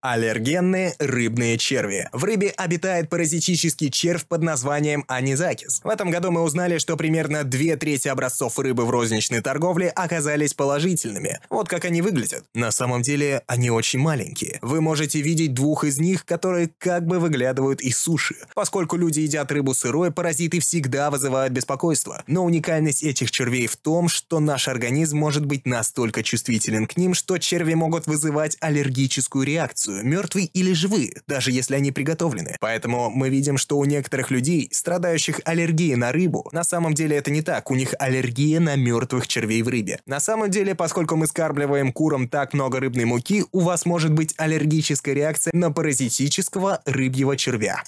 Аллергенные рыбные черви. В рыбе обитает паразитический червь под названием анизакис. В этом году мы узнали, что примерно две трети образцов рыбы в розничной торговле оказались положительными. Вот как они выглядят. На самом деле, они очень маленькие. Вы можете видеть двух из них, которые как бы выглядывают из суши. Поскольку люди едят рыбу сырой, паразиты всегда вызывают беспокойство. Но уникальность этих червей в том, что наш организм может быть настолько чувствителен к ним, что черви могут вызывать аллергическую реакцию инфекцию, мертвы или живы, даже если они приготовлены. Поэтому мы видим, что у некоторых людей, страдающих аллергией на рыбу, на самом деле это не так, у них аллергия на мертвых червей в рыбе. На самом деле, поскольку мы скармливаем курам так много рыбной муки, у вас может быть аллергическая реакция на паразитического рыбьего червя.